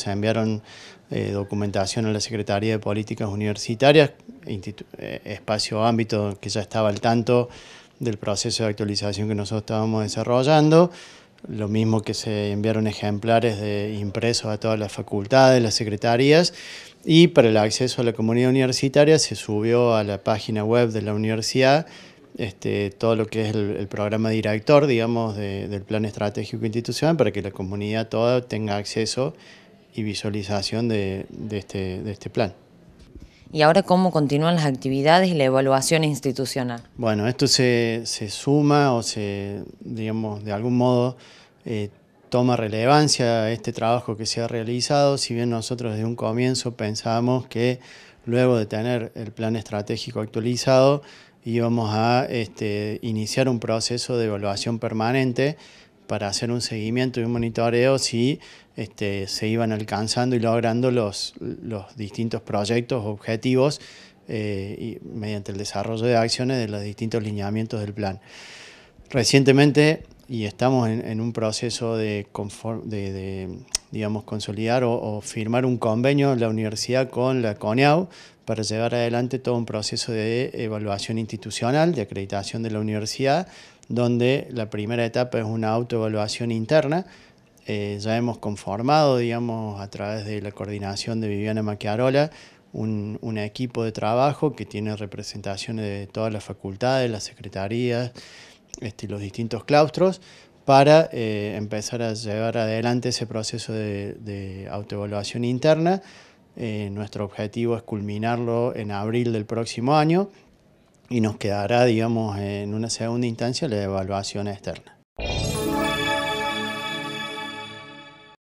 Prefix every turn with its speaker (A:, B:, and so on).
A: Se enviaron eh, documentación a la Secretaría de Políticas Universitarias, eh, espacio ámbito que ya estaba al tanto del proceso de actualización que nosotros estábamos desarrollando, lo mismo que se enviaron ejemplares de impresos a todas las facultades, las secretarías, y para el acceso a la comunidad universitaria se subió a la página web de la universidad este, todo lo que es el, programa director, digamos, del plan estratégico institucional para que la comunidad toda tenga acceso y visualización este, de, este, plan.
B: ¿Y ahora cómo continúan las actividades y la evaluación institucional?
A: Bueno, esto se, suma o se, digamos, de algún modo eh, toma relevancia este trabajo que se ha realizado, si bien nosotros desde un comienzo pensábamos que luego de tener el plan estratégico actualizado íbamos a este, iniciar un proceso de evaluación permanente para hacer un seguimiento y un monitoreo si este, se iban alcanzando y logrando los, los distintos proyectos, objetivos, eh, mediante el desarrollo de acciones de los distintos lineamientos del plan. Recientemente, y estamos en, un proceso de, digamos, consolidar o, o, firmar un convenio en la universidad con la CONEAU para llevar adelante todo un proceso de evaluación institucional, de acreditación de la universidad, donde la primera etapa es una autoevaluación interna. Eh, ya hemos conformado, digamos, a través de la coordinación de Viviana Maquiarola, un, equipo de trabajo que tiene representaciones de todas las facultades, las secretarías, este, los distintos claustros, para eh, empezar a llevar adelante ese proceso de autoevaluación interna eh, nuestro objetivo es culminarlo en abril del próximo año y nos quedará, digamos, en una segunda instancia la evaluación externa.